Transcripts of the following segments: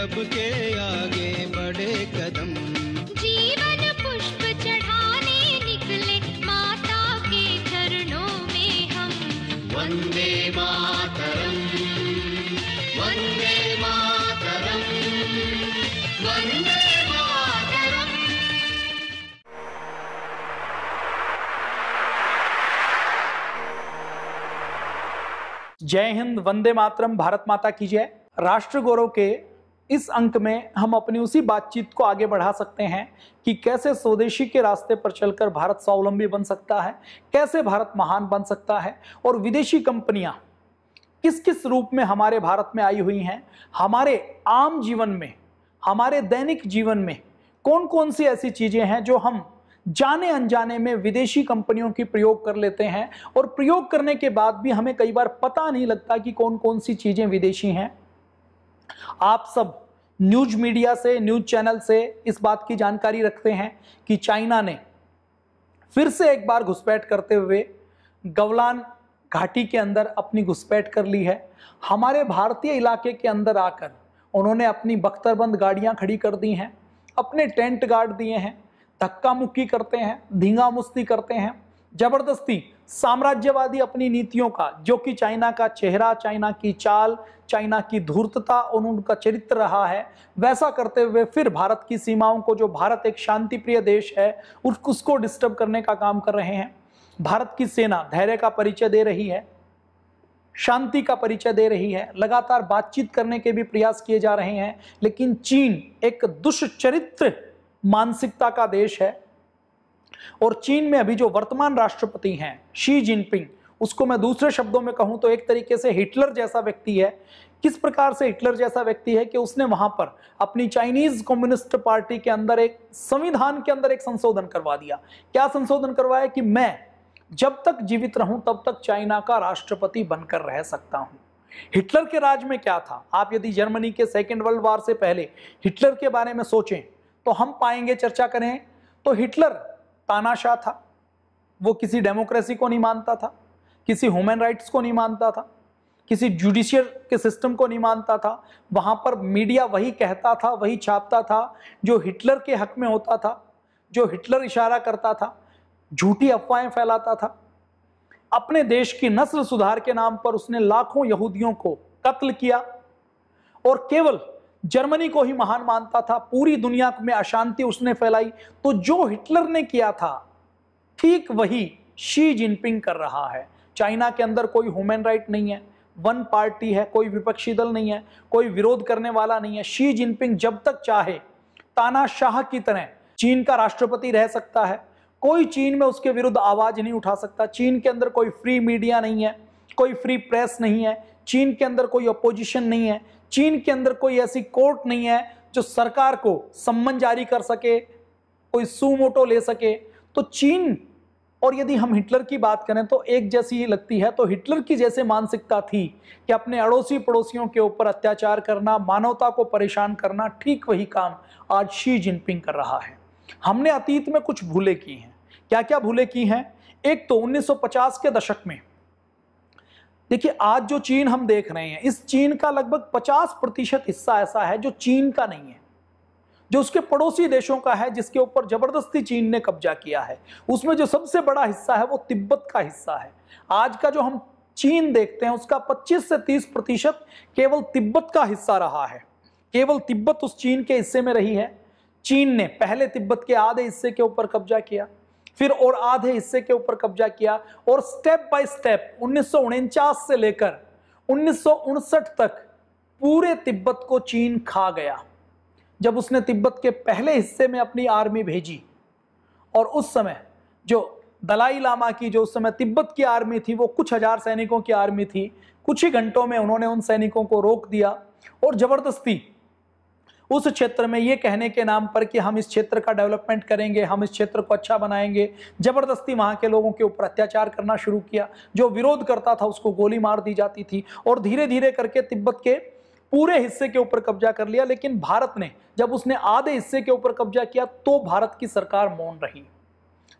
सबके के आगे बड़े कदम जीवन पुष्प चढ़ाने निकले माता के चरणों में हम वंदे मातरम वंदे मातरम वंदे मातरम जय हिंद वंदे मातरम भारत माता की जय राष्ट्र गौरव के इस अंक में हम अपनी उसी बातचीत को आगे बढ़ा सकते हैं कि कैसे स्वदेशी के रास्ते पर चलकर भारत स्वावलंबी बन सकता है कैसे भारत महान बन सकता है और विदेशी कंपनियां किस किस रूप में हमारे भारत में आई हुई हैं हमारे आम जीवन में हमारे दैनिक जीवन में कौन कौन सी ऐसी चीज़ें हैं जो हम जाने अनजाने में विदेशी कंपनियों की प्रयोग कर लेते हैं और प्रयोग करने के बाद भी हमें कई बार पता नहीं लगता कि कौन कौन सी चीज़ें विदेशी हैं आप सब न्यूज मीडिया से न्यूज चैनल से इस बात की जानकारी रखते हैं कि चाइना ने फिर से एक बार घुसपैठ करते हुए गवलान घाटी के अंदर अपनी घुसपैठ कर ली है हमारे भारतीय इलाके के अंदर आकर उन्होंने अपनी बख्तरबंद गाड़ियां खड़ी कर दी हैं अपने टेंट गार्ड दिए हैं धक्का मुक्की करते हैं धींगा मुस्ती करते हैं जबरदस्ती साम्राज्यवादी अपनी नीतियों का जो कि चाइना का चेहरा चाइना की चाल चाइना की धूर्तता और उनका चरित्र रहा है वैसा करते हुए फिर भारत की सीमाओं को जो भारत एक शांति प्रिय देश है उसको डिस्टर्ब करने का काम कर रहे हैं भारत की सेना धैर्य का परिचय दे रही है शांति का परिचय दे रही है लगातार बातचीत करने के भी प्रयास किए जा रहे हैं लेकिन चीन एक दुष्चरित्र मानसिकता का देश है और चीन में अभी जो वर्तमान राष्ट्रपति हैं शी जिनपिंग उसको मैं दूसरे शब्दों में कहूं तो एक तरीके से हिटलर जैसा व्यक्ति है किस प्रकार से हिटलर जैसा व्यक्ति है कि उसने वहां पर अपनी चाइनीज कम्युनिस्ट पार्टी के अंदर एक संविधान के अंदर एक संशोधन करवा दिया क्या संशोधन करवाया कि मैं जब तक जीवित रहूं तब तक चाइना का राष्ट्रपति बनकर रह सकता हूं हिटलर के राज में क्या था आप यदि जर्मनी के सेकेंड वर्ल्ड वार से पहले हिटलर के बारे में सोचें तो हम पाएंगे चर्चा करें तो हिटलर तानाशाह था वो किसी डेमोक्रेसी को नहीं मानता था किसी ह्यूमन राइट्स को नहीं मानता था किसी जुडिशियल के सिस्टम को नहीं मानता था वहाँ पर मीडिया वही कहता था वही छापता था जो हिटलर के हक में होता था जो हिटलर इशारा करता था झूठी अफवाहें फैलाता था अपने देश की नस्ल सुधार के नाम पर उसने लाखों यहूदियों को कत्ल किया और केवल जर्मनी को ही महान मानता था पूरी दुनिया में अशांति उसने फैलाई तो जो हिटलर ने किया था ठीक वही शी जिनपिंग कर रहा है चाइना के अंदर कोई ह्यूमन राइट नहीं है वन पार्टी है कोई विपक्षी दल नहीं है कोई विरोध करने वाला नहीं है शी जिनपिंग जब तक चाहे तानाशाह की तरह चीन का राष्ट्रपति रह सकता है कोई चीन में उसके विरुद्ध आवाज नहीं उठा सकता चीन के अंदर कोई फ्री मीडिया नहीं है कोई फ्री प्रेस नहीं है चीन के अंदर कोई अपोजिशन नहीं है चीन के अंदर कोई ऐसी कोर्ट नहीं है जो सरकार को सम्मन जारी कर सके कोई सुमोटो ले सके तो चीन और यदि हम हिटलर की बात करें तो एक जैसी ही लगती है तो हिटलर की जैसे मानसिकता थी कि अपने अड़ोसी पड़ोसियों के ऊपर अत्याचार करना मानवता को परेशान करना ठीक वही काम आज शी जिनपिंग कर रहा है हमने अतीत में कुछ भूले की हैं क्या क्या भूले की हैं एक तो 1950 के दशक में देखिए आज जो चीन हम देख रहे हैं इस चीन का लगभग 50 प्रतिशत हिस्सा ऐसा है जो चीन का नहीं है जो उसके पड़ोसी देशों का है जिसके ऊपर जबरदस्ती चीन ने कब्जा किया है उसमें जो सबसे बड़ा हिस्सा है वो तिब्बत का हिस्सा है आज का जो हम चीन देखते हैं उसका 25 से 30 प्रतिशत केवल तिब्बत का हिस्सा रहा है केवल तिब्बत उस चीन के हिस्से में रही है चीन ने पहले तिब्बत के आधे हिस्से के ऊपर कब्जा किया फिर और आधे हिस्से के ऊपर कब्जा किया और स्टेप बाय स्टेप उन्नीस से लेकर उन्नीस तक पूरे तिब्बत को चीन खा गया जब उसने तिब्बत के पहले हिस्से में अपनी आर्मी भेजी और उस समय जो दलाई लामा की जो उस समय तिब्बत की आर्मी थी वो कुछ हजार सैनिकों की आर्मी थी कुछ ही घंटों में उन्होंने उन सैनिकों को रोक दिया और ज़बरदस्ती उस क्षेत्र में ये कहने के नाम पर कि हम इस क्षेत्र का डेवलपमेंट करेंगे हम इस क्षेत्र को अच्छा बनाएंगे जबरदस्ती वहाँ के लोगों के ऊपर अत्याचार करना शुरू किया जो विरोध करता था उसको गोली मार दी जाती थी और धीरे धीरे करके तिब्बत के पूरे हिस्से के ऊपर कब्जा कर लिया लेकिन भारत ने जब उसने आधे हिस्से के ऊपर कब्जा किया तो भारत की सरकार मौन रही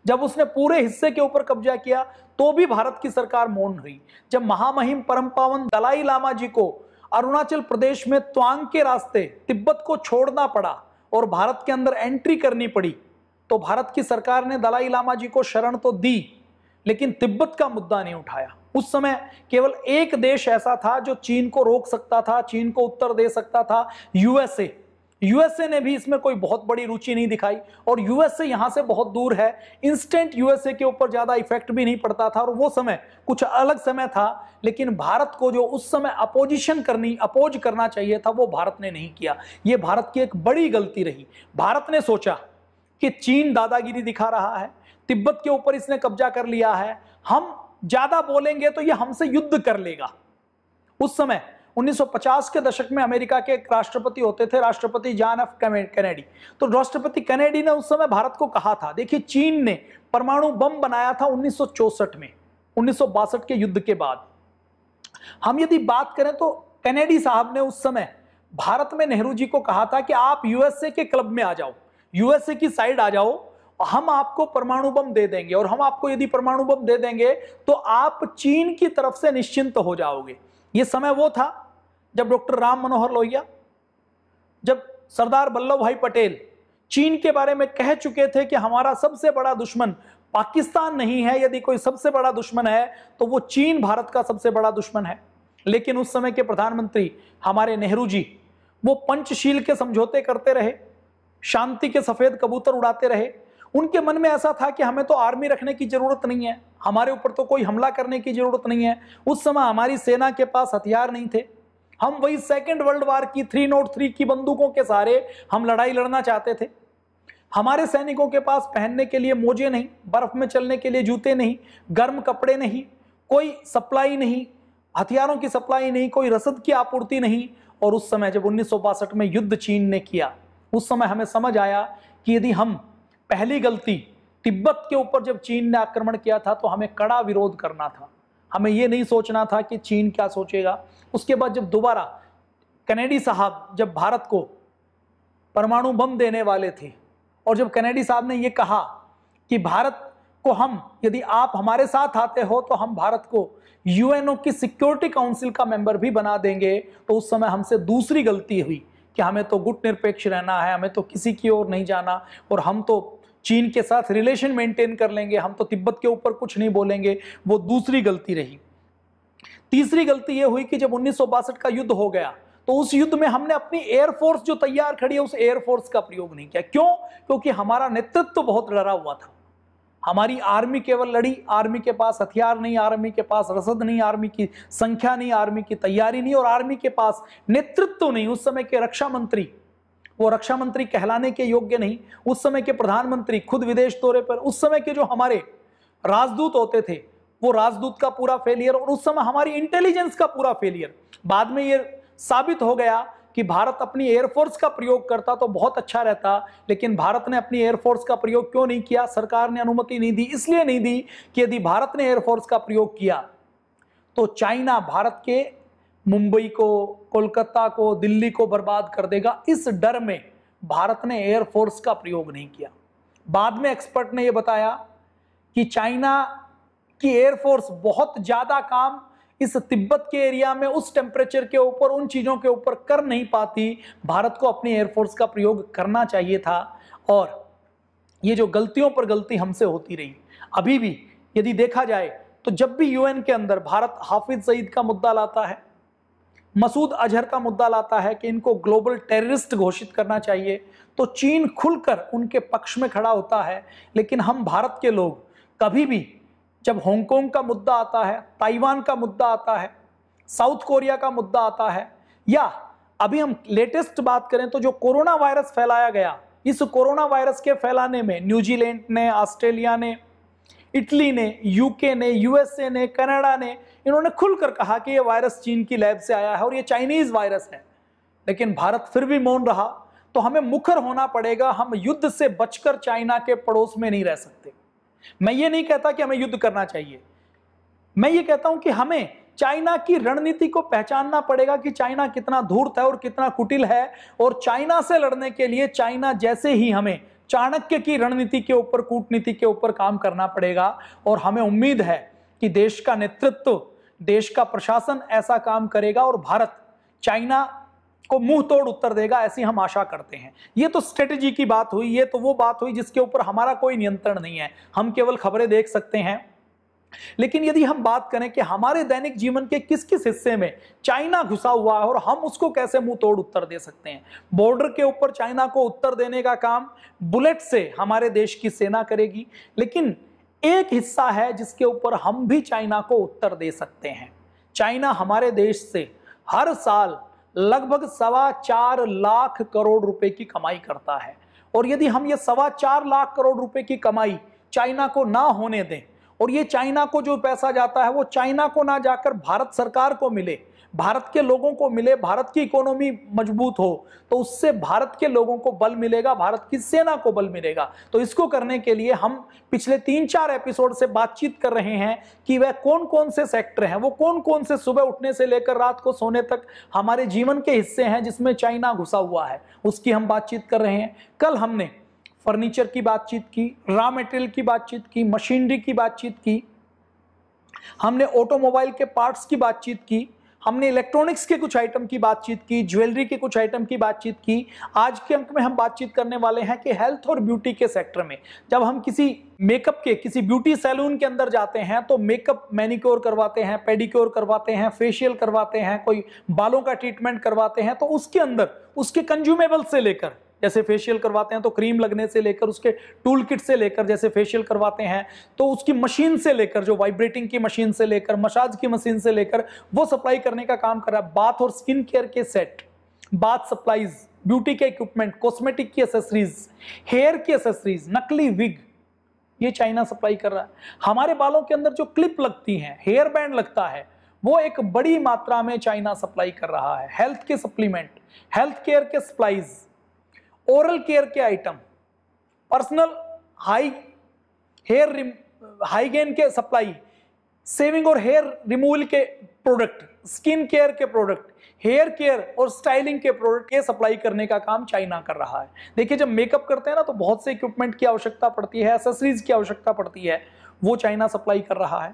जब उसने पूरे हिस्से के ऊपर कब्जा किया तो भी भारत की सरकार मौन रही जब महामहिम परम पावन दलाई लामा जी को अरुणाचल प्रदेश में त्वांग के रास्ते तिब्बत को छोड़ना पड़ा और भारत के अंदर एंट्री करनी पड़ी तो भारत की सरकार ने दलाई लामा जी को शरण तो दी लेकिन तिब्बत का मुद्दा नहीं उठाया उस समय केवल एक देश ऐसा था जो चीन को रोक सकता था चीन को उत्तर दे सकता था यूएसए यूएसए ने भी इसमें कोई बहुत बड़ी रुचि नहीं दिखाई और यूएसए यहां से बहुत दूर है इंस्टेंट यूएसए के ऊपर ज्यादा इफेक्ट भी नहीं पड़ता था और वो समय कुछ अलग समय था लेकिन भारत को जो उस समय अपोजिशन करनी अपोज करना चाहिए था वो भारत ने नहीं किया ये भारत की एक बड़ी गलती रही भारत ने सोचा कि चीन दादागिरी दिखा रहा है तिब्बत के ऊपर इसने कब्जा कर लिया है हम ज्यादा बोलेंगे तो ये हमसे युद्ध कर लेगा उस समय 1950 के दशक में अमेरिका के राष्ट्रपति होते थे राष्ट्रपति जॉन एफ कैनेडी तो राष्ट्रपति कैनेडी ने उस समय भारत को कहा था देखिए चीन ने परमाणु बम बनाया था उन्नीस में उन्नीस के युद्ध के बाद हम यदि बात करें तो कैनेडी साहब ने उस समय भारत में नेहरू जी को कहा था कि आप यूएसए के क्लब में आ जाओ यूएसए की साइड आ जाओ हम आपको परमाणु बम दे देंगे और हम आपको यदि परमाणु बम दे देंगे तो आप चीन की तरफ से निश्चिंत हो जाओगे ये समय वो था जब डॉक्टर राम मनोहर लोहिया जब सरदार वल्लभ भाई पटेल चीन के बारे में कह चुके थे कि हमारा सबसे बड़ा दुश्मन पाकिस्तान नहीं है यदि कोई सबसे बड़ा दुश्मन है तो वो चीन भारत का सबसे बड़ा दुश्मन है लेकिन उस समय के प्रधानमंत्री हमारे नेहरू जी वो पंचशील के समझौते करते रहे शांति के सफ़ेद कबूतर उड़ाते रहे उनके मन में ऐसा था कि हमें तो आर्मी रखने की ज़रूरत नहीं है हमारे ऊपर तो कोई हमला करने की ज़रूरत नहीं है उस समय हमारी सेना के पास हथियार नहीं थे हम वही सेकेंड वर्ल्ड वार की थ्री नोट थ्री की बंदूकों के सहारे हम लड़ाई लड़ना चाहते थे हमारे सैनिकों के पास पहनने के लिए मोजे नहीं बर्फ में चलने के लिए जूते नहीं गर्म कपड़े नहीं कोई सप्लाई नहीं हथियारों की सप्लाई नहीं कोई रसद की आपूर्ति नहीं और उस समय जब उन्नीस में युद्ध चीन ने किया उस समय हमें समझ आया कि यदि हम पहली गलती तिब्बत के ऊपर जब चीन ने आक्रमण किया था तो हमें कड़ा विरोध करना था हमें ये नहीं सोचना था कि चीन क्या सोचेगा उसके बाद जब दोबारा कनेडी साहब जब भारत को परमाणु बम देने वाले थे और जब कनेडी साहब ने ये कहा कि भारत को हम यदि आप हमारे साथ आते हो तो हम भारत को यूएनओ की सिक्योरिटी काउंसिल का मेंबर भी बना देंगे तो उस समय हमसे दूसरी गलती हुई कि हमें तो गुट निरपेक्ष रहना है हमें तो किसी की ओर नहीं जाना और हम तो चीन के साथ रिलेशन मेंटेन कर लेंगे हम तो तिब्बत के ऊपर कुछ नहीं बोलेंगे वो दूसरी गलती रही तीसरी गलती ये हुई कि जब उन्नीस का युद्ध हो गया तो उस युद्ध में हमने अपनी एयरफोर्स जो तैयार खड़ी है उस एयरफोर्स का प्रयोग नहीं किया क्यों क्योंकि हमारा नेतृत्व तो बहुत डरा हुआ था हमारी आर्मी केवल लड़ी आर्मी के पास हथियार नहीं आर्मी के पास रसद नहीं आर्मी की संख्या नहीं आर्मी की तैयारी नहीं और आर्मी के पास नेतृत्व तो नहीं उस समय के रक्षा मंत्री वो रक्षा मंत्री कहलाने के योग्य नहीं उस समय के प्रधानमंत्री खुद विदेश दौरे पर उस समय के जो हमारे राजदूत होते थे वो राजदूत का पूरा फेलियर और उस समय हमारी इंटेलिजेंस का पूरा फेलियर बाद में ये साबित हो गया कि भारत अपनी एयरफोर्स का प्रयोग करता तो बहुत अच्छा रहता लेकिन भारत ने अपनी एयरफोर्स का प्रयोग क्यों नहीं किया सरकार ने अनुमति नहीं दी इसलिए नहीं दी कि यदि भारत ने एयरफोर्स का प्रयोग किया तो चाइना भारत के मुंबई को कोलकाता को दिल्ली को बर्बाद कर देगा इस डर में भारत ने एयरफोर्स का प्रयोग नहीं किया बाद में एक्सपर्ट ने यह बताया कि चाइना की एयरफोर्स बहुत ज़्यादा काम इस तिब्बत के एरिया में उस टेम्परेचर के ऊपर उन चीज़ों के ऊपर कर नहीं पाती भारत को अपनी एयरफोर्स का प्रयोग करना चाहिए था और ये जो गलतियों पर गलती हमसे होती रही अभी भी यदि देखा जाए तो जब भी यूएन के अंदर भारत हाफिज सईद का मुद्दा लाता है मसूद अजहर का मुद्दा लाता है कि इनको ग्लोबल टेररिस्ट घोषित करना चाहिए तो चीन खुलकर उनके पक्ष में खड़ा होता है लेकिन हम भारत के लोग कभी भी जब हांगकॉन्ग का मुद्दा आता है ताइवान का मुद्दा आता है साउथ कोरिया का मुद्दा आता है या अभी हम लेटेस्ट बात करें तो जो कोरोना वायरस फैलाया गया इस कोरोना वायरस के फैलाने में न्यूजीलैंड ने ऑस्ट्रेलिया ने इटली ने यूके ने यूएसए ने कनाडा ने इन्होंने खुलकर कहा कि यह वायरस चीन की लैब से आया है और यह चाइनीज वायरस है लेकिन भारत फिर भी मौन रहा तो हमें मुखर होना पड़ेगा हम युद्ध से बचकर चाइना के पड़ोस में नहीं रह सकते मैं ये नहीं कहता कि हमें युद्ध करना चाहिए मैं ये कहता हूं कि हमें चाइना की रणनीति को पहचानना पड़ेगा कि चाइना कितना धूर्त है और कितना कुटिल है और चाइना से लड़ने के लिए चाइना जैसे ही हमें चाणक्य की रणनीति के ऊपर कूटनीति के ऊपर काम करना पड़ेगा और हमें उम्मीद है कि देश का नेतृत्व देश का प्रशासन ऐसा काम करेगा और भारत चाइना को मुंह तोड़ उत्तर देगा ऐसी हम आशा करते हैं ये तो स्ट्रेटेजी की बात हुई ये तो वो बात हुई जिसके ऊपर हमारा कोई नियंत्रण नहीं है हम केवल खबरें देख सकते हैं लेकिन यदि हम बात करें कि हमारे दैनिक जीवन के किस किस हिस्से में चाइना घुसा हुआ है और हम उसको कैसे मुंह तोड़ उत्तर दे सकते हैं बॉर्डर के ऊपर चाइना को उत्तर देने का काम बुलेट से हमारे देश की सेना करेगी लेकिन एक हिस्सा है जिसके ऊपर हम भी चाइना को उत्तर दे सकते हैं चाइना हमारे देश से हर साल लगभग सवा चार लाख करोड़ रुपए की कमाई करता है और यदि हम ये सवा चार लाख करोड़ रुपए की कमाई चाइना को ना होने दें और ये चाइना को जो पैसा जाता है वो चाइना को ना जाकर भारत सरकार को मिले भारत के लोगों को मिले भारत की इकोनॉमी मजबूत हो तो उससे भारत के लोगों को बल मिलेगा भारत की सेना को बल मिलेगा तो इसको करने के लिए हम पिछले तीन चार एपिसोड से बातचीत कर रहे हैं कि वह कौन कौन से सेक्टर हैं वो कौन कौन से सुबह उठने से लेकर रात को सोने तक हमारे जीवन के हिस्से हैं जिसमें चाइना घुसा हुआ है उसकी हम बातचीत कर रहे हैं कल हमने फर्नीचर की बातचीत की रॉ मटेरियल की बातचीत की मशीनरी की बातचीत की हमने ऑटोमोबाइल के पार्ट्स की बातचीत की हमने इलेक्ट्रॉनिक्स के कुछ आइटम की बातचीत की ज्वेलरी के कुछ आइटम की बातचीत की आज के अंक में हम बातचीत करने वाले हैं कि हेल्थ और ब्यूटी के सेक्टर में जब हम किसी मेकअप के किसी ब्यूटी सैलून के अंदर जाते हैं तो मेकअप मैनिक्योर करवाते हैं पेडिक्योर करवाते हैं फेशियल करवाते हैं कोई बालों का ट्रीटमेंट करवाते हैं तो उसके अंदर उसके कंज्यूमेबल से लेकर जैसे फेशियल करवाते हैं तो क्रीम लगने से लेकर उसके टूल किट से लेकर जैसे फेशियल करवाते हैं तो उसकी मशीन से लेकर जो वाइब्रेटिंग की मशीन से लेकर मसाज की मशीन से लेकर वो सप्लाई करने का काम कर रहा है बाथ और स्किन केयर के सेट बाथ सप्लाईज ब्यूटी के इक्विपमेंट कॉस्मेटिक की एसेसरीज हेयर की एसेसरीज नकली विग ये चाइना सप्लाई कर रहा है हमारे बालों के अंदर जो क्लिप लगती है हेयर बैंड लगता है वो एक बड़ी मात्रा में चाइना सप्लाई कर रहा है हेल्थ के सप्लीमेंट हेल्थ केयर के सप्लाईज़ ओरल केयर के item personal high hair high gain के सप्लाई सेविंग और हेयर रिमूवल के प्रोडक्ट स्किन केयर के प्रोडक्ट हेयर केयर और स्टाइलिंग के प्रोडक्ट के सप्लाई करने का काम चाइना कर रहा है देखिए जब मेकअप करते हैं ना तो बहुत से इक्विपमेंट की आवश्यकता पड़ती है एसेसरीज की आवश्यकता पड़ती है वो चाइना सप्लाई कर रहा है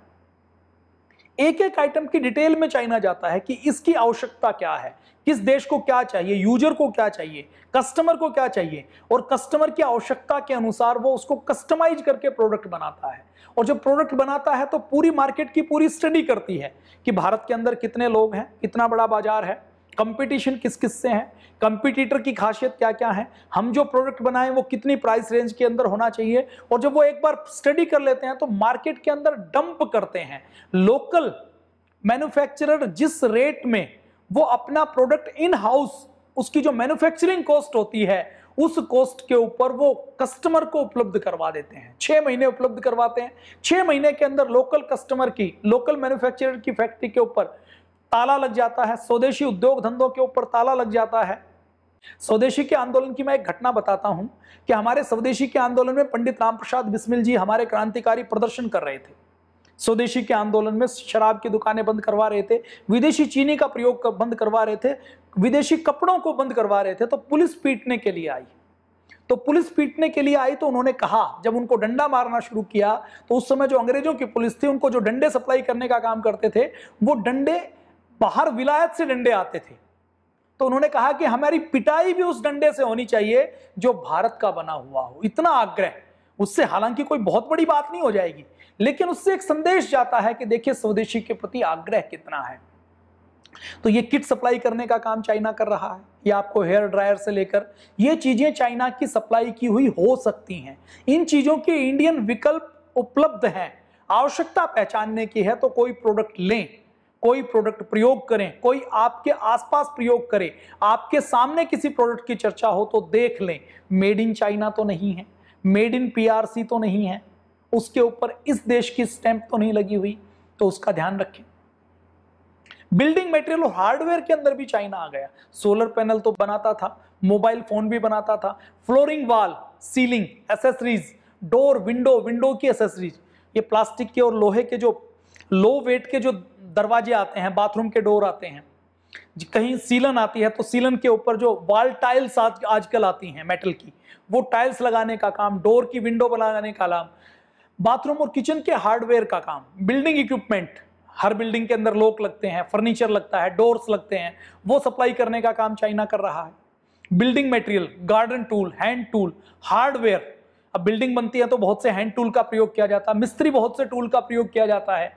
एक एक आइटम की डिटेल में चाइना जाता है कि इसकी आवश्यकता क्या है किस देश को क्या चाहिए यूजर को क्या चाहिए कस्टमर को क्या चाहिए और कस्टमर की आवश्यकता के अनुसार वो उसको कस्टमाइज करके प्रोडक्ट बनाता है और जब प्रोडक्ट बनाता है तो पूरी मार्केट की पूरी स्टडी करती है कि भारत के अंदर कितने लोग हैं कितना बड़ा बाजार है कंपटीशन किस किस से है कंपटीटर की खासियत क्या क्या है हम जो प्रोडक्ट बनाएं वो कितनी प्राइस रेंज के अंदर होना चाहिए और जब वो एक बार स्टडी कर लेते हैं तो मार्केट के अंदर डंप करते हैं लोकल मैन्युफैक्चरर जिस रेट में वो अपना प्रोडक्ट इन हाउस उसकी जो मैन्युफैक्चरिंग कॉस्ट होती है उस कॉस्ट के ऊपर वो कस्टमर को उपलब्ध करवा देते हैं छह महीने उपलब्ध करवाते हैं छह महीने के अंदर लोकल कस्टमर की लोकल मैन्युफैक्चरर की फैक्ट्री के ऊपर ताला लग जाता है स्वदेशी उद्योग धंधों के ऊपर ताला लग जाता है स्वदेशी के आंदोलन की मैं एक घटना बताता हूं कि हमारे स्वदेशी के आंदोलन में पंडित रामप्रसाद बिस्मिल जी हमारे क्रांतिकारी प्रदर्शन कर रहे थे स्वदेशी के आंदोलन में शराब की दुकानें बंद करवा रहे थे विदेशी चीनी का प्रयोग कर बंद करवा रहे थे विदेशी कपड़ों को बंद करवा रहे थे तो पुलिस पीटने के लिए आई तो पुलिस पीटने के लिए आई तो उन्होंने कहा जब उनको डंडा मारना शुरू किया तो उस समय जो अंग्रेजों की पुलिस थी उनको जो डंडे सप्लाई करने का काम करते थे वो डंडे बाहर विलायत से डंडे आते थे तो उन्होंने कहा कि हमारी पिटाई भी उस डंडे से होनी चाहिए जो भारत का बना हुआ हो इतना आग्रह उससे हालांकि कोई बहुत बड़ी बात नहीं हो जाएगी लेकिन उससे एक संदेश जाता है कि देखिए स्वदेशी के प्रति आग्रह कितना है तो ये किट सप्लाई करने का काम चाइना कर रहा है या आपको हेयर ड्रायर से लेकर ये चीजें चाइना की सप्लाई की हुई हो सकती हैं इन चीजों के इंडियन विकल्प उपलब्ध हैं आवश्यकता पहचानने की है तो कोई प्रोडक्ट लें कोई प्रोडक्ट प्रयोग करें कोई आपके आसपास प्रयोग करे आपके सामने किसी प्रोडक्ट की चर्चा हो तो देख लें मेड इन चाइना तो नहीं है मेड इन पीआरसी तो नहीं है उसके ऊपर इस देश की स्टैंप तो नहीं लगी हुई तो उसका ध्यान रखें बिल्डिंग मटेरियल और हार्डवेयर के अंदर भी चाइना आ गया सोलर पैनल तो बनाता था मोबाइल फोन भी बनाता था flooring wall ceiling accessories door window window की एसेसरीज ये प्लास्टिक के और लोहे के जो लो वेट के जो दरवाजे आते हैं बाथरूम के डोर आते हैं कहीं सीलन आती है तो सीलन के ऊपर जो वॉल टाइल्स आज आजकल आती हैं मेटल की वो टाइल्स लगाने का काम डोर की विंडो बनाने का काम बाथरूम और किचन के हार्डवेयर का काम बिल्डिंग इक्विपमेंट हर बिल्डिंग के अंदर लोक लगते हैं फर्नीचर लगता है डोर्स लगते हैं वो सप्लाई करने का काम चाइना कर रहा है building material garden tool hand tool hardware अब बिल्डिंग बनती है तो बहुत से हैंड टूल का प्रयोग किया जाता है मिस्त्री बहुत से टूल का प्रयोग किया जाता है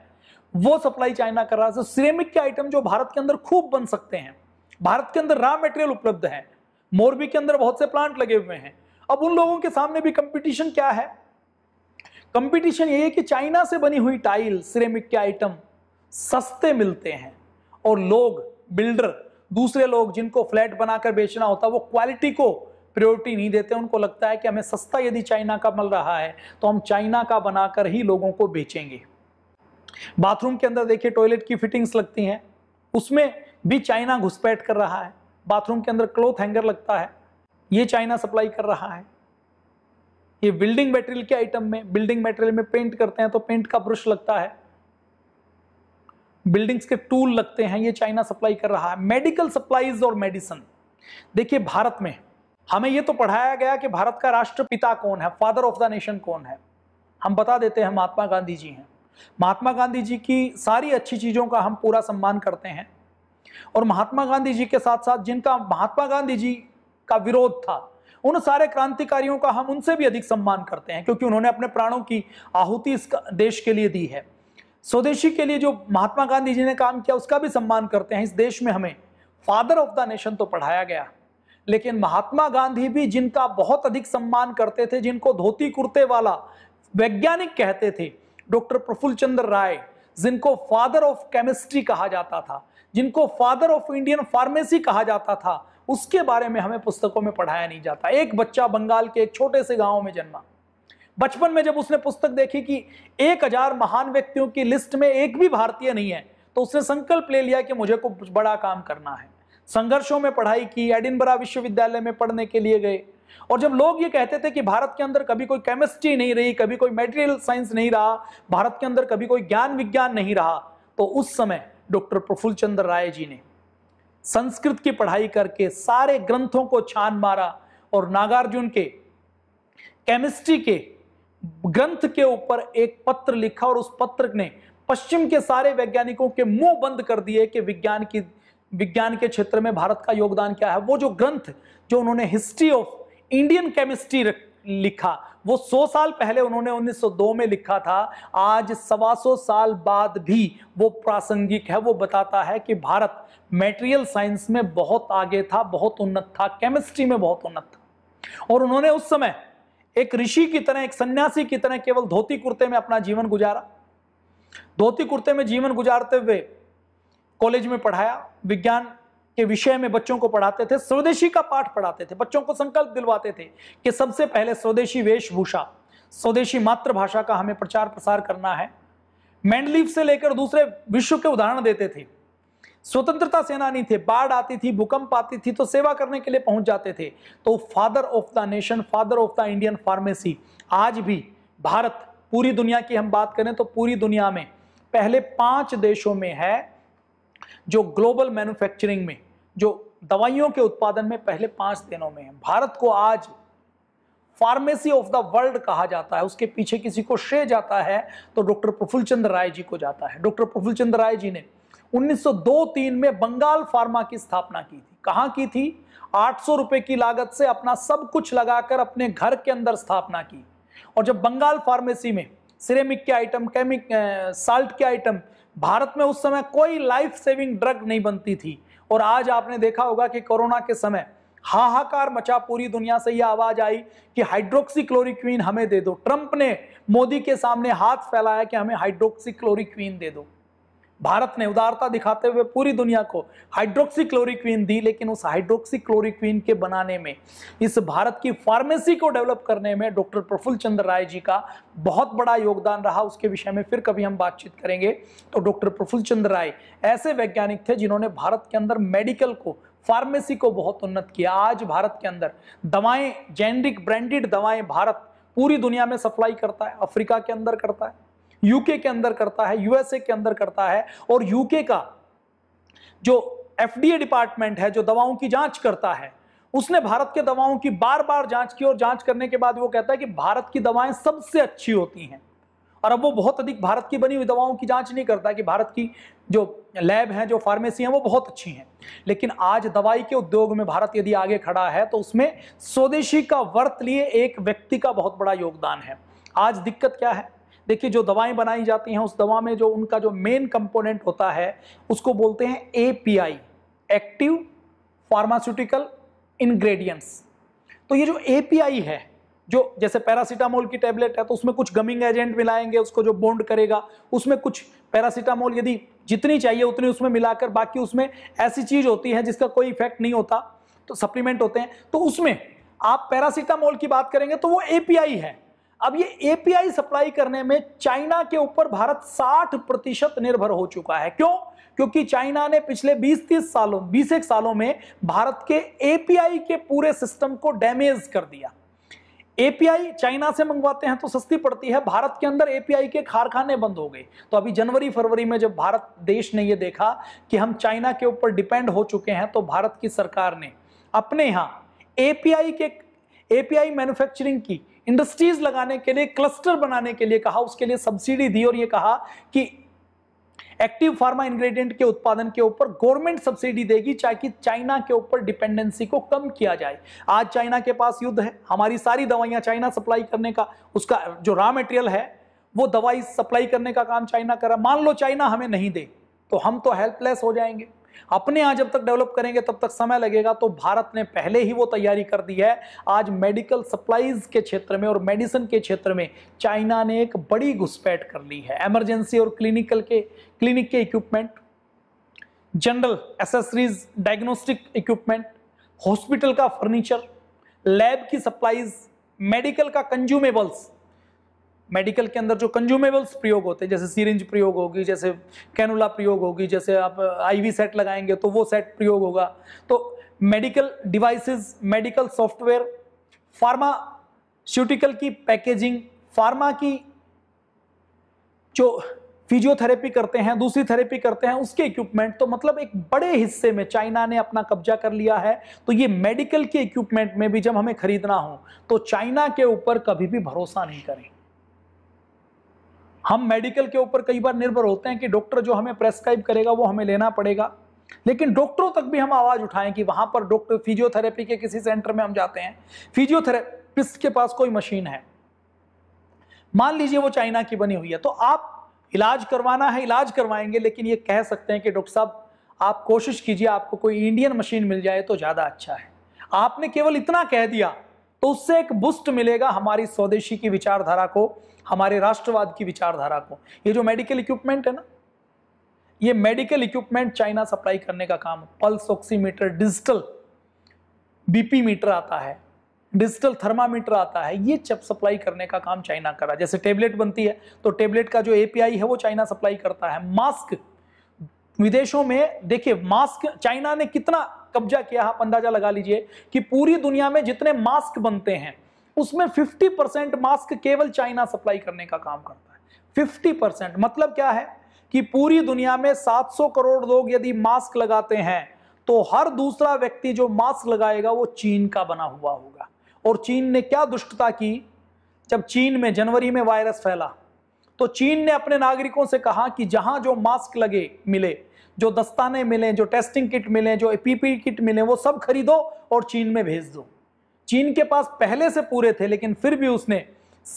वो सप्लाई चाइना कर रहा है सिरेमिक के आइटम जो भारत के अंदर खूब बन सकते हैं भारत के अंदर रॉ मेटेरियल उपलब्ध है मोरबी के अंदर बहुत से प्लांट लगे हुए हैं अब उन लोगों के सामने भी कंपटीशन क्या है कंपटीशन ये है कि चाइना से बनी हुई टाइल सिरेमिक के आइटम सस्ते मिलते हैं और लोग बिल्डर दूसरे लोग जिनको फ्लैट बनाकर बेचना होता है वो क्वालिटी को प्रायोरिटी नहीं देते उनको लगता है कि हमें सस्ता यदि चाइना का मिल रहा है तो हम चाइना का बनाकर ही लोगों को बेचेंगे बाथरूम के अंदर देखिए टॉयलेट की फिटिंग्स लगती हैं उसमें भी चाइना घुसपैठ कर रहा है बाथरूम के अंदर क्लोथ हैंगर लगता है ये चाइना सप्लाई कर रहा है ये बिल्डिंग मटेरियल के आइटम में बिल्डिंग मटेरियल में पेंट करते हैं तो पेंट का ब्रश लगता है बिल्डिंग्स के टूल लगते हैं ये चाइना सप्लाई कर रहा है मेडिकल सप्लाईज और मेडिसिन देखिए भारत में हमें ये तो पढ़ाया गया कि भारत का राष्ट्रपिता कौन है फादर ऑफ द नेशन कौन है हम बता देते हैं महात्मा गांधी जी हैं महात्मा गांधी जी की सारी अच्छी चीज़ों का हम पूरा सम्मान करते हैं और महात्मा गांधी जी के साथ साथ जिनका महात्मा गांधी जी का विरोध था उन सारे क्रांतिकारियों का हम उनसे भी अधिक सम्मान करते हैं क्योंकि उन्होंने अपने प्राणों की आहुति इस देश के लिए दी है स्वदेशी के लिए जो महात्मा गांधी जी ने काम किया उसका भी सम्मान करते हैं इस देश में हमें फादर ऑफ द नेशन तो पढ़ाया गया लेकिन महात्मा गांधी भी जिनका बहुत अधिक सम्मान करते थे जिनको धोती कुर्ते वाला वैज्ञानिक कहते थे डॉक्टर प्रफुल्ल चंद्र राय जिनको फादर ऑफ केमिस्ट्री कहा जाता था जिनको फादर ऑफ इंडियन फार्मेसी कहा जाता था उसके बारे में हमें पुस्तकों में पढ़ाया नहीं जाता एक बच्चा बंगाल के एक छोटे से गांव में जन्मा बचपन में जब उसने पुस्तक देखी कि एक हजार महान व्यक्तियों की लिस्ट में एक भी भारतीय नहीं है तो उसने संकल्प ले लिया कि मुझे को बड़ा काम करना है संघर्षों में पढ़ाई की एडिनबरा विश्वविद्यालय में पढ़ने के लिए गए और जब लोग ये कहते थे कि भारत के अंदर कभी कोई केमिस्ट्री नहीं रही कभी कोई मेटेरियल साइंस नहीं रहा भारत के अंदर कभी कोई ज्ञान विज्ञान नहीं रहा तो उस समय डॉक्टर प्रफुल्ल चंद्र राय जी ने संस्कृत की पढ़ाई करके सारे ग्रंथों को छान मारा और नागार्जुन के केमिस्ट्री के ग्रंथ के ऊपर एक पत्र लिखा और उस पत्र ने पश्चिम के सारे वैज्ञानिकों के मुंह बंद कर दिए कि विज्ञान की विज्ञान के क्षेत्र में भारत का योगदान क्या है वो जो ग्रंथ जो उन्होंने हिस्ट्री ऑफ इंडियन केमिस्ट्री लिखा वो 100 साल पहले उन्होंने 1902 में लिखा था आज सवा सौ साल बाद भी वो प्रासंगिक है वो बताता है कि भारत मेटेरियल साइंस में बहुत आगे था बहुत उन्नत था केमिस्ट्री में बहुत उन्नत था और उन्होंने उस समय एक ऋषि की तरह एक सन्यासी की तरह केवल धोती कुर्ते में अपना जीवन गुजारा धोती कुर्ते में जीवन गुजारते हुए कॉलेज में पढ़ाया विज्ञान के विषय में बच्चों को पढ़ाते थे स्वदेशी का पाठ पढ़ाते थे बच्चों को संकल्प दिलवाते थे कि सबसे पहले स्वदेशी वेशभूषा स्वदेशी मातृभाषा का हमें प्रचार प्रसार करना है मैंडलीव से लेकर दूसरे विश्व के उदाहरण देते थे स्वतंत्रता सेनानी थे बाढ़ आती थी भूकंप आती थी तो सेवा करने के लिए पहुंच जाते थे तो father of the nation father of the Indian pharmacy आज भी भारत पूरी दुनिया की हम बात करें तो पूरी दुनिया में पहले पांच देशों में है जो ग्लोबल मैन्युफैक्चरिंग में जो दवाइयों के उत्पादन में पहले पांच दिनों में है भारत को आज फार्मेसी ऑफ द वर्ल्ड कहा जाता है उसके पीछे किसी को श्रेय जाता है तो डॉक्टर प्रफुल्ल चंद्र राय जी को जाता है डॉक्टर प्रफुल्ल चंद्र राय जी ने 1902-3 में बंगाल फार्मा की स्थापना की थी कहाँ की थी 800 रुपए की लागत से अपना सब कुछ लगाकर अपने घर के अंदर स्थापना की और जब बंगाल फार्मेसी में सिरेमिक के आइटम केमिक साल्ट के आइटम भारत में उस समय कोई लाइफ सेविंग ड्रग नहीं बनती थी और आज आपने देखा होगा कि कोरोना के समय हाहाकार मचा पूरी दुनिया से यह आवाज आई कि हाइड्रोक्सीक्लोरिक्वीन हमें दे दो ट्रंप ने मोदी के सामने हाथ फैलाया कि हमें हाइड्रोक्सीक्लोरिक्वीन दे दो भारत ने उदारता दिखाते हुए पूरी दुनिया को हाइड्रोक्सी क्लोरिक्वीन दी लेकिन उस हाइड्रोक्सी क्लोरिक्वीन के बनाने में इस भारत की फार्मेसी को डेवलप करने में डॉक्टर प्रफुल्ल चंद्र राय जी का बहुत बड़ा योगदान रहा उसके विषय में फिर कभी हम बातचीत करेंगे तो डॉक्टर प्रफुल्ल चंद्र राय ऐसे वैज्ञानिक थे जिन्होंने भारत के अंदर मेडिकल को फार्मेसी को बहुत उन्नत किया आज भारत के अंदर दवाएं जेनरिक ब्रांडेड दवाएं भारत पूरी दुनिया में सप्लाई करता है अफ्रीका के अंदर करता है यूके के अंदर करता है यूएसए के अंदर करता है और यूके का जो एफडीए डिपार्टमेंट है जो दवाओं की जांच करता है उसने भारत के दवाओं की बार बार जांच की और जांच करने के बाद वो कहता है कि भारत की दवाएं सबसे अच्छी होती हैं और अब वो बहुत अधिक भारत की बनी हुई दवाओं की जांच नहीं करता कि भारत की जो लैब हैं जो फार्मेसी हैं वो बहुत अच्छी हैं लेकिन आज दवाई के उद्योग में भारत यदि आगे खड़ा है तो उसमें स्वदेशी का वर्त लिए एक व्यक्ति का बहुत बड़ा योगदान है आज दिक्कत क्या है देखिए जो दवाएं बनाई जाती हैं उस दवा में जो उनका जो मेन कंपोनेंट होता है उसको बोलते हैं एपीआई एक्टिव फार्मास्यूटिकल इंग्रेडिएंट्स तो ये जो एपीआई है जो जैसे पैरासीटामोल की टैबलेट है तो उसमें कुछ गमिंग एजेंट मिलाएंगे उसको जो बॉन्ड करेगा उसमें कुछ पैरासीटामोल यदि जितनी चाहिए उतनी उसमें मिलाकर बाकी उसमें ऐसी चीज़ होती है जिसका कोई इफेक्ट नहीं होता तो सप्लीमेंट होते हैं तो उसमें आप पैरासीटामोल की बात करेंगे तो वो एपीआई है अब ये एपीआई सप्लाई करने में चाइना के ऊपर भारत 60 प्रतिशत निर्भर हो चुका है क्यों क्योंकि चाइना ने पिछले 20-30 सालों 21 सालों में भारत के एपीआई के पूरे सिस्टम को डैमेज कर दिया एपीआई चाइना से मंगवाते हैं तो सस्ती पड़ती है भारत के अंदर एपीआई के कारखाने बंद हो गए तो अभी जनवरी फरवरी में जब भारत देश ने यह देखा कि हम चाइना के ऊपर डिपेंड हो चुके हैं तो भारत की सरकार ने अपने यहां एपीआई के एपीआई मैन्युफैक्चरिंग की इंडस्ट्रीज लगाने के लिए क्लस्टर बनाने के लिए कहा उसके लिए सब्सिडी दी और ये कहा कि एक्टिव फार्मा इंग्रेडिएंट के उत्पादन के ऊपर गवर्नमेंट सब्सिडी देगी ताकि चाइना के ऊपर डिपेंडेंसी को कम किया जाए आज चाइना के पास युद्ध है हमारी सारी दवाइयां चाइना सप्लाई करने का उसका जो रॉ मेटेरियल है वो दवाई सप्लाई करने का काम चाइना कर रहा मान लो चाइना हमें नहीं दे तो हम तो हेल्पलेस हो जाएंगे अपने यहां जब तक डेवलप करेंगे तब तक समय लगेगा तो भारत ने पहले ही वो तैयारी कर दी है आज मेडिकल सप्लाईज के क्षेत्र में और मेडिसिन के क्षेत्र में चाइना ने एक बड़ी घुसपैठ कर ली है एमरजेंसी और क्लिनिकल के क्लिनिक के equipment general accessories diagnostic equipment hospital का फर्नीचर लैब की सप्लाईज मेडिकल का कंज्यूमेबल्स मेडिकल के अंदर जो कंज्यूमेबल्स प्रयोग होते हैं जैसे सीरेंज प्रयोग होगी जैसे कैनुला प्रयोग होगी जैसे आप आईवी सेट लगाएंगे तो वो सेट प्रयोग होगा तो medical devices medical software pharmaceutical की पैकेजिंग फार्मा की जो फिजियोथेरेपी करते हैं दूसरी थेरेपी करते हैं उसके इक्विपमेंट तो मतलब एक बड़े हिस्से में चाइना ने अपना कब्जा कर लिया है तो ये मेडिकल के इक्विपमेंट में भी जब हमें खरीदना हो तो चाइना के ऊपर कभी भी भरोसा नहीं करें हम मेडिकल के ऊपर कई बार निर्भर होते हैं कि डॉक्टर जो हमें प्रेस्क्राइब करेगा वो हमें लेना पड़ेगा लेकिन डॉक्टरों तक भी हम आवाज़ उठाएं कि वहाँ पर डॉक्टर फिजियोथेरेपी के किसी सेंटर में हम जाते हैं फिजियोथेरेपिस्ट के पास कोई मशीन है मान लीजिए वो चाइना की बनी हुई है तो आप इलाज करवाना है इलाज करवाएंगे लेकिन ये कह सकते हैं कि डॉक्टर साहब आप कोशिश कीजिए आपको कोई इंडियन मशीन मिल जाए तो ज़्यादा अच्छा है आपने केवल इतना कह दिया तो उससे एक बुस्ट मिलेगा हमारी स्वदेशी की विचारधारा को हमारे राष्ट्रवाद की विचारधारा को ये जो मेडिकल इक्विपमेंट है ना ये मेडिकल इक्विपमेंट चाइना सप्लाई करने का काम pulse oximeter digital BP meter आता है डिजिटल थर्मामीटर आता है ये चप सप्लाई करने का काम चाइना कर रहा है जैसे टेबलेट बनती है तो टेबलेट का जो एपीआई है वो चाइना सप्लाई करता है मास्क विदेशों में देखिए मास्क चाइना ने कितना कब्जा किया आप हाँ, अंदाजा लगा लीजिए कि पूरी दुनिया में जितने मास्क बनते हैं उसमें 50 परसेंट मास्क केवल चाइना सप्लाई करने का काम करता है 50 परसेंट मतलब क्या है कि पूरी दुनिया में 700 करोड़ लोग यदि मास्क लगाते हैं तो हर दूसरा व्यक्ति जो मास्क लगाएगा वो चीन का बना हुआ होगा और चीन ने क्या दुष्टता की जब चीन में जनवरी में वायरस फैला तो चीन ने अपने नागरिकों से कहा कि जहां जो मास्क लगे मिले जो दस्ताने मिले जो टेस्टिंग किट मिले जो पीपी किट मिले वो सब खरीदो और चीन में भेज दो चीन के पास पहले से पूरे थे लेकिन फिर भी उसने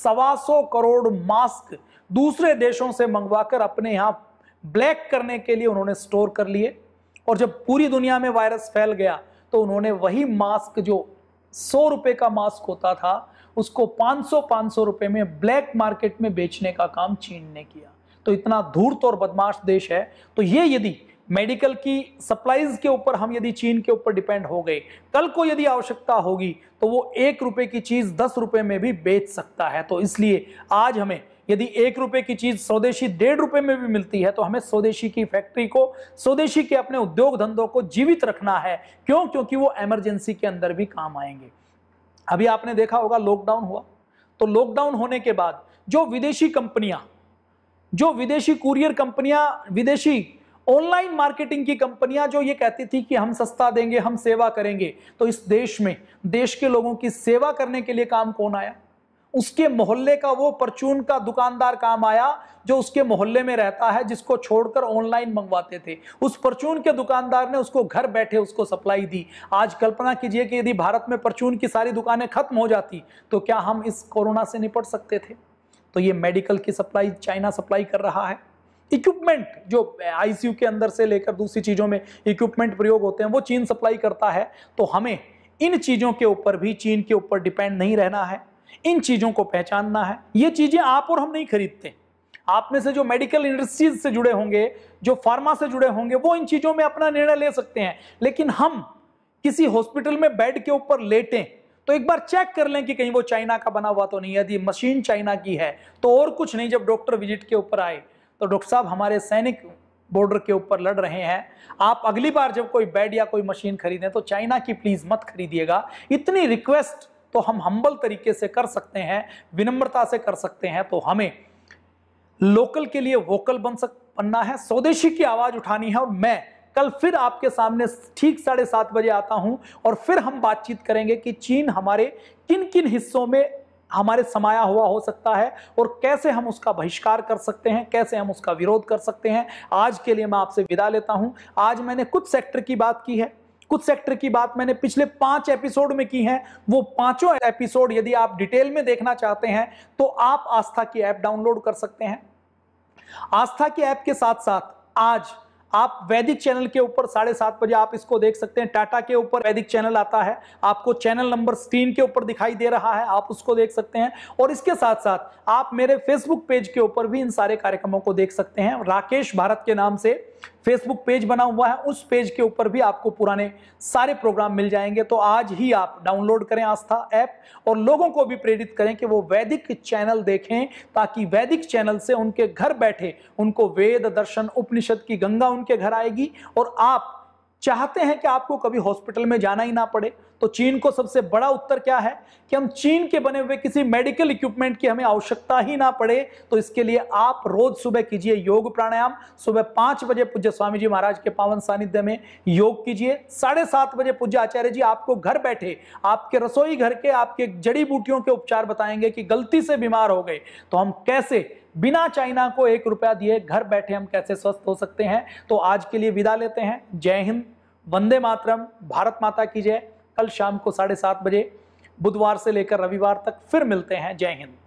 सवा सौ करोड़ मास्क दूसरे देशों से मंगवाकर अपने यहाँ ब्लैक करने के लिए उन्होंने स्टोर कर लिए और जब पूरी दुनिया में वायरस फैल गया तो उन्होंने वही मास्क जो सौ रुपये का मास्क होता था उसको 500 500 रुपए में ब्लैक मार्केट में बेचने का काम चीन ने किया तो इतना धूर्त और बदमाश देश है तो ये यदि मेडिकल की सप्लाईज के ऊपर हम यदि चीन के ऊपर डिपेंड हो गए कल को यदि आवश्यकता होगी तो वो एक रुपए की चीज़ दस रुपए में भी बेच सकता है तो इसलिए आज हमें यदि एक रुपए की चीज स्वदेशी डेढ़ रुपए में भी मिलती है तो हमें स्वदेशी की फैक्ट्री को स्वदेशी के अपने उद्योग धंधों को जीवित रखना है क्यों क्योंकि वो एमरजेंसी के अंदर भी काम आएंगे अभी आपने देखा होगा लॉकडाउन हुआ तो लॉकडाउन होने के बाद जो विदेशी कंपनियां जो विदेशी कुरियर कंपनियां विदेशी ऑनलाइन मार्केटिंग की कंपनियां जो ये कहती थी कि हम सस्ता देंगे हम सेवा करेंगे तो इस देश में देश के लोगों की सेवा करने के लिए काम कौन आया उसके मोहल्ले का वो परचून का दुकानदार काम आया जो उसके मोहल्ले में रहता है जिसको छोड़कर ऑनलाइन मंगवाते थे उस परचून के दुकानदार ने उसको घर बैठे उसको सप्लाई दी आज कल्पना कीजिए कि यदि भारत में परचून की सारी दुकानें खत्म हो जाती तो क्या हम इस कोरोना से निपट सकते थे तो ये मेडिकल की सप्लाई चाइना सप्लाई कर रहा है इक्विपमेंट जो आईसीयू के अंदर से लेकर दूसरी चीज़ों में इक्विपमेंट प्रयोग होते हैं वो चीन सप्लाई करता है तो हमें इन चीज़ों के ऊपर भी चीन के ऊपर डिपेंड नहीं रहना है इन चीज़ों को पहचानना है ये चीज़ें आप और हम नहीं खरीदते आप में से जो मेडिकल इंडस्ट्रीज से जुड़े होंगे जो फार्मा से जुड़े होंगे वो इन चीज़ों में अपना निर्णय ले सकते हैं लेकिन हम किसी हॉस्पिटल में बेड के ऊपर लेटें तो एक बार चेक कर लें कि कहीं वो चाइना का बना हुआ तो नहीं है यदि मशीन चाइना की है तो और कुछ नहीं जब डॉक्टर विजिट के ऊपर आए तो डॉक्टर साहब हमारे सैनिक बॉर्डर के ऊपर लड़ रहे हैं आप अगली बार जब कोई बेड या कोई मशीन खरीदें तो चाइना की प्लीज़ मत खरीदिएगा इतनी रिक्वेस्ट तो हम हम्बल तरीके से कर सकते हैं विनम्रता से कर सकते हैं तो हमें लोकल के लिए वोकल बन सक बनना है स्वदेशी की आवाज़ उठानी है और मैं कल फिर आपके सामने ठीक साढ़े सात बजे आता हूं और फिर हम बातचीत करेंगे कि चीन हमारे किन किन हिस्सों में हमारे समाया हुआ हो सकता है और कैसे हम उसका बहिष्कार कर सकते हैं कैसे हम उसका विरोध कर सकते हैं आज के लिए मैं आपसे विदा लेता हूं आज मैंने कुछ सेक्टर की बात की है कुछ सेक्टर की बात मैंने पिछले पांच एपिसोड में की है वो पांचों एपिसोड यदि आप डिटेल में देखना चाहते हैं तो आप आस्था की ऐप डाउनलोड कर सकते हैं आस्था की ऐप के साथ साथ आज आप वैदिक चैनल के ऊपर साढ़े सात बजे आप इसको देख सकते हैं टाटा के ऊपर वैदिक चैनल आता है आपको चैनल नंबर स्क्रीन के ऊपर दिखाई दे रहा है आप उसको देख सकते हैं और इसके साथ साथ आप मेरे फेसबुक पेज के ऊपर भी इन सारे कार्यक्रमों को देख सकते हैं राकेश भारत के नाम से फेसबुक पेज बना हुआ है उस पेज के ऊपर भी आपको पुराने सारे प्रोग्राम मिल जाएंगे तो आज ही आप डाउनलोड करें आस्था ऐप और लोगों को भी प्रेरित करें कि वो वैदिक चैनल देखें ताकि वैदिक चैनल से उनके घर बैठे उनको वेद दर्शन उपनिषद की गंगा उनके घर आएगी और आप चाहते हैं कि आपको कभी हॉस्पिटल में जाना ही ना पड़े तो चीन को सबसे बड़ा उत्तर क्या है कि हम चीन के बने हुए किसी मेडिकल इक्विपमेंट की हमें आवश्यकता ही ना पड़े तो इसके लिए आप रोज सुबह कीजिए योग प्राणायाम सुबह पांच बजे पूज्य स्वामी जी महाराज के पावन सानिध्य में योग कीजिए साढ़े सात बजे पूज्य आचार्य जी आपको घर बैठे आपके रसोई घर के आपके जड़ी बूटियों के उपचार बताएंगे कि गलती से बीमार हो गए तो हम कैसे बिना चाइना को एक रुपया दिए घर बैठे हम कैसे स्वस्थ हो सकते हैं तो आज के लिए विदा लेते हैं जय हिंद वंदे मातरम भारत माता की जय कल शाम को साढ़े सात बजे बुधवार से लेकर रविवार तक फिर मिलते हैं जय हिंद